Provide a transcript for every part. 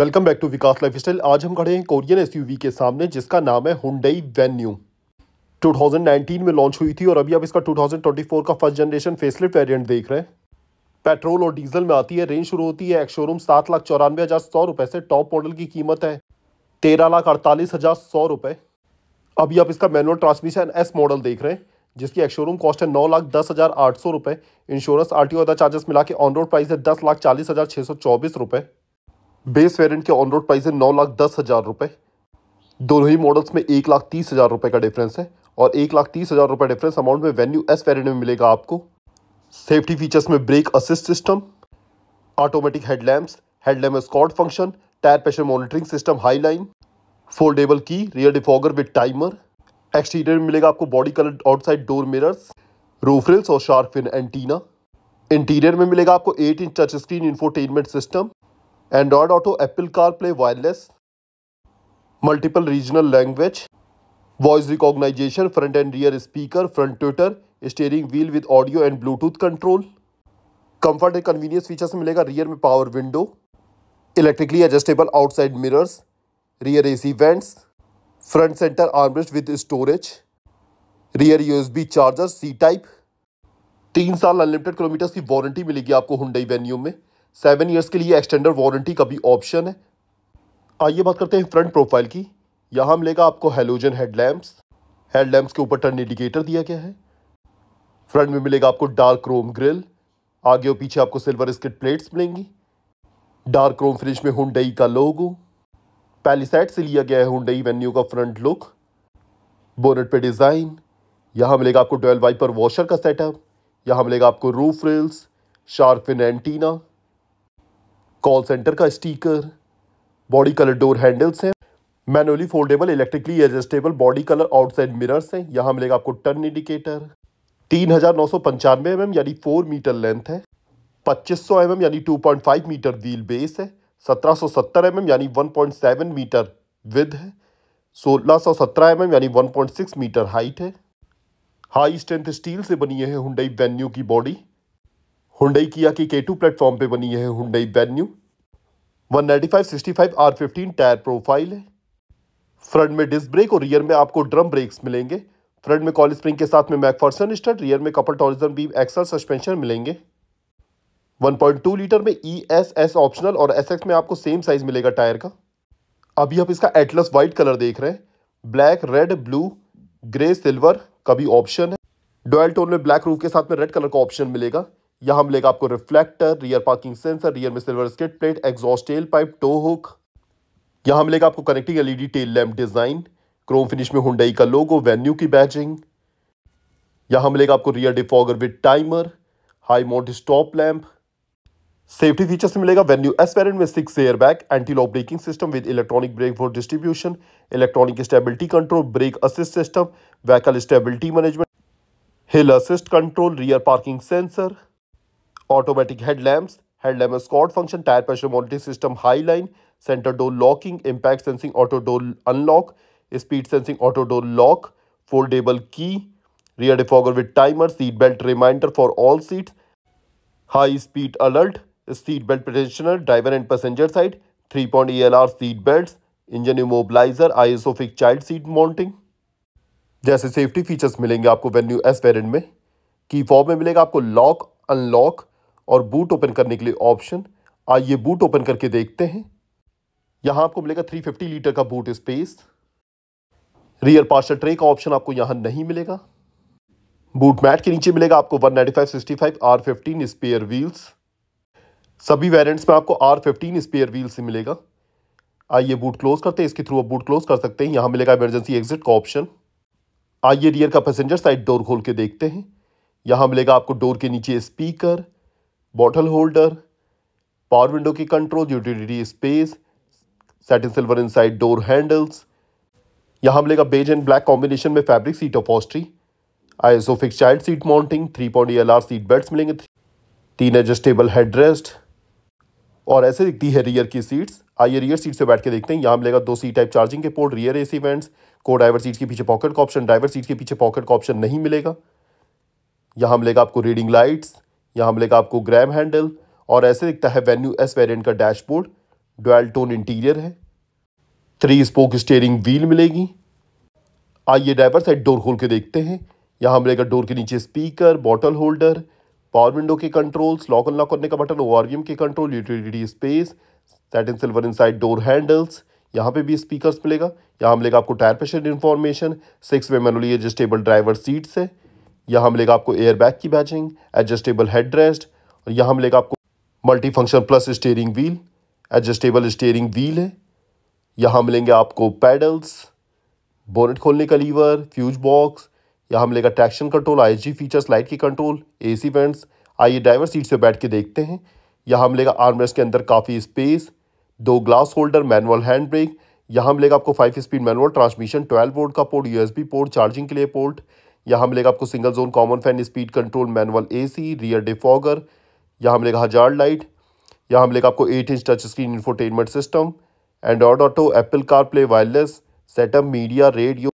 welcome back to Vikas lifestyle आज हम खड़े हैं कोरियन एसयूवी के सामने जिसका नाम है हुंडई वेन्यू 2019 में लॉन्च हुई थी और अभी आप इसका 2024 का फर्स्ट जनरेशन फेसलिफ्ट वेरिएंट देख रहे हैं पेट्रोल और डीजल में आती है रेंज शुरू होती है एक्स शोरूम सात लाख चौरानवे हज़ार सौ रुपये से टॉप मॉडल की कीमत है तेरह लाख अड़तालीस हज़ार सौ रुपये अभी आप इसका मैनुअल ट्रांसमिशन एस मॉडल देख रहे हैं जिसकी एक शोरूम कॉस्ट है नौ लाख दस हज़ार आठ सौ रुपये इंश्योरेंस आर टी चार्जेस मिला के ऑन रोड प्राइस है दस लाख चालीस हज़ार छः सौ चौबीस रुपये बेस वेरिएंट के ऑन रोड प्राइस है नौ लाख दस हज़ार रुपये दोनों ही मॉडल्स में एक लाख तीस हज़ार रुपये का डिफरेंस है और एक लाख तीस हज़ार रुपये डिफरेंस अमाउंट में वेन्यू एस वेरिएंट में मिलेगा आपको सेफ्टी फीचर्स में brake assist system automatic headlamps headlamp escort function tyre pressure monitoring system high line foldable key rear defogger with timer exterior में मिलेगा आपको body colour outside door mirrors roof rails और shark fin antenna interior में मिलेगा आपको 8 inch touch screen infotainment system Android Auto Apple CarPlay wireless multiple regional language voice recognition front and rear speaker front tweeter steering wheel with audio and Bluetooth control comfort and convenience features में मिलेगा rear में power window electrically adjustable outside mirrors rear AC vents front centre armrest with storage rear USB charger C type तीन साल unlimited kilometres की warranty मिलेगी आपको Hyundai Venue में seven years के लिए एक्सटेंडर वारंटी का भी ऑप्शन है आइए बात करते हैं फ्रंट प्रोफाइल की यहाँ मिलेगा आपको हेलोजन हेडलैम्प्स हेडलैम्प्स के ऊपर टर्न इंडिकेटर दिया गया है फ्रंट में मिलेगा आपको डार्क क्रोम ग्रिल आगे और पीछे आपको सिल्वर स्किट प्लेट्स मिलेंगी डार्क क्रोम फिनिश में हुडई का लोगो पैलीसेट से लिया गया है हुडई वेन्यू का फ्रंट लुक बोनट पे डिज़ाइन यहाँ मिलेगा आपको डोल वाइपर वॉशर का सेटअप यहाँ मिलेगा आपको roof rails shark fin antenna call centre का sticker body colour door handles हैं manually foldable electrically adjustable body colour outside mirrors हैं यहाँ मिलेगा आपको टर्न इंडिकेटर तीन हज़ार नौ सौ पंचानवे एम एम यानी फोर मीटर लेंथ है पच्चीस सौ एम एम यानी two point five metre wheel base है सत्रह सौ सत्तर एम एम यानी one point seven metre width है सोलह सौ सत्रह एम एम यानी one point six metre height है हाई स्ट्रेंथ स्टील से बनी है हुडई वेन्यू की बॉडी हुडई किया की के टू प्लेटफॉर्म पे बनी है Hyundai Venue 195 R fifteen tyre profile है फ्रंट में डिस्क ब्रेक और रियर में आपको ड्रम ब्रेक्स मिलेंगे फ्रंट में कॉल स्प्रिंग के साथ में मैकफर्सन स्टड रियर में couple torsion beam axle suspension मिलेंगे 1.2 लीटर में ई एस एस ऑप्शनल और एस एक्स में आपको सेम साइज मिलेगा टायर का अभी आप इसका एटलस वाइट कलर देख रहे हैं black red blue grey silver का भी ऑप्शन है डोयल टोन में ब्लैक रूफ के साथ में रेड कलर का ऑप्शन मिलेगा यहां मिलेगा आपको reflector rear parking sensor rear में silver skid plate exhaust tail pipe tow hook यहाँ मिलेगा आपको connecting LED tail lamp design chrome finish में हुडई का लोगो वेन्यू की बैजिंग यहां मिलेगा आपको rear defogger with timer high mount stop lamp safety features में मिलेगा वेन्यू एस वेरिएंट में six airbag anti lock braking system with electronic brake force distribution electronic stability control break assist system vehicle stability management hill assist control rear parking sensor automatic headlamps headlamp escort function tyre pressure monitoring system high line centre door locking impact sensing auto door unlock speed sensing auto door lock foldable key with timer seat belt reminder for all seat high speed alert seat belt seat driver and passenger side three point E L R seat belt engine immobiliser ISOFIX child seat mounting जैसे safety features मिलेंगे आपको venue S वेरेंट में की form में मिलेगा आपको lock unlock और boot open करने के लिए ऑप्शन आइए बूट ओपन करके देखते हैं यहां आपको मिलेगा 350 लीटर का boot space rear parcel tray का ऑप्शन आपको यहां नहीं मिलेगा बूट मैट के नीचे मिलेगा आपको 195 आर फिफ्टीन स्पेयर व्हील्स सभी वेरियंट्स में आपको फिफ्टीन स्पेयर व्हील्स ही मिलेगा आइए बूट क्लोज करते हैं इसके थ्रू आप बूट क्लोज कर सकते हैं यहाँ मिलेगा इमरजेंसी एग्जिट का ऑप्शन आइए रियर का पैसेंजर साइड डोर खोल के देखते हैं यहाँ मिलेगा आपको डोर के नीचे speaker bottle holder power window की control utility space satin silver side door handles यहाँ मिलेगा बेज एंड ब्लैक कॉम्बिनेशन में fabric seat of upholstery ISOFIX child seat mounting three point L R seat belts मिलेंगे तीन adjustable head rest और ऐसे दिखती है रियर की सीट्स आइए रियर सीट से बैठ के देखते हैं यहाँ मिलेगा दो सी टाइप चार्जिंग के पोर्ट रियर एसी वेंट्स को ड्राइवर सीट के पीछे पॉकेट का ऑप्शन ड्राइवर सीट के पीछे पॉकेट का ऑप्शन नहीं मिलेगा यहाँ मिलेगा आपको रीडिंग लाइट्स यहाँ मिलेगा आपको ग्रैम हैंडल और ऐसे दिखता है वेन्यू एस वेरियंट का डैशबोर्ड डोल टोन इंटीरियर है थ्री स्पोक स्टेयरिंग व्हील मिलेगी आइए ड्राइवर साइड डोर खोल के देखते हैं यहाँ मिलेगा डोर के नीचे speaker bottle holder power window के कंट्रोल्स लॉक अनलॉक करने का बटन ओ के control utility space set and silver inside door handles यहाँ पे भी स्पीकर्स मिलेगा यहाँ मिलेगा आपको tyre pressure information six way manually adjustable driver seats है यहाँ मिलेगा आपको एयर बैग की बैचिंग एडजस्टेबल हेड रेस्ट और यहाँ मिलेगा आपको multi function plus steering wheel adjustable steering wheel है यहाँ मिलेंगे आपको पैडल्स बोनेट खोलने का लीवर फ्यूज बॉक्स यहाँ मिलेगा ट्रैक्शन कंट्रोल आई फीचर्स लाइट की कंट्रोल ए सी वेंट्स आइए ड्राइवर सीट से बैठ के देखते हैं यहाँ मिलेगा आर्मरेस्ट के अंदर काफ़ी स्पेस दो glass holder manual hand brake यहाँ मिलेगा आपको five speed manual transmission twelve volt का पोर्ट यूएसबी पोर्ट चार्जिंग के लिए पोर्ट यहाँ मिलेगा आपको single zone common fan speed control manual AC rear defogger यहाँ मिलेगा हजार लाइट यहाँ मिलेगा आपको eight inch touch screen infotainment system Android Auto Apple CarPlay wireless setup media radio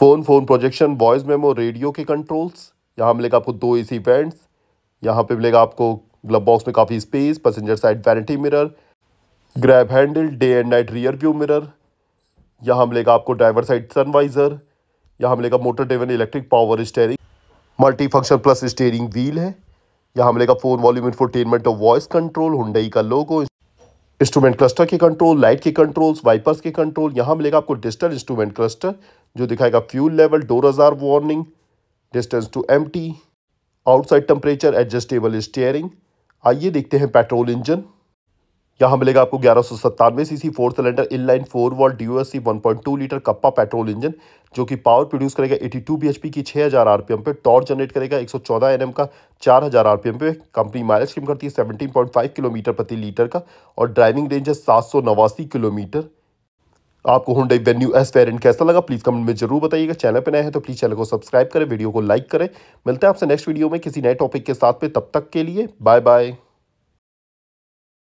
phone phone projection voice memo radio के controls यहाँ मिलेगा आपको दो ए सी फैंस यहाँ पर मिलेगा आपको ग्लब बॉक्स में काफ़ी space passenger side vanity mirror grab handle day and night rear view mirror यहाँ मिलेगा आपको ड्राइवर साइड सनवाइज़र यहाँ मिलेगा motor driven electric power steering multi function plus steering wheel है यहाँ मिलेगा फ़ोन वॉल्यूम इन्फोटेनमेंट और वॉइस कंट्रोल हुडई का लोगो इंस्ट्रूमेंट क्लस्टर के कंट्रोल लाइट के कंट्रोल्स वाइपर्स के कंट्रोल यहाँ मिलेगा आपको डिजिटल इंस्ट्रूमेंट क्लस्टर जो दिखाएगा fuel level door ajar warning distance to M outside temperature adjustable steering आइए देखते हैं पेट्रोल इंजन यहाँ मिलेगा आपको ग्यारह सौ सत्तानवे C four cylinder inline four valve D C one point two litre Kappa petrol engine जो कि पावर प्रोड्यूस करेगा eighty two B H P की छः हज़ार आर पी एम पे टॉर्च जनरेट करेगा एक सौ चौदह एन एम का चार हज़ार आर पी एम पे कंपनी माइलेज क्लेम करती है सेवनटीन पॉइंट फाइव किलोमीटर प्रति लीटर का और ड्राइविंग रेंज है सात सौ नवासी किलोमीटर आपको हुंडई वेन्यू एस वेरियंट कैसा लगा प्लीज़ कमेंट में जरूर बताइएगा चैनल पर नए हैं तो प्लीज़ चैनल को सब्सक्राइब करें वीडियो को लाइक करें मिलते हैं आपसे नेक्स्ट वीडियो में किसी नए टॉपिक के साथ पे तब तक के लिए बाय बाय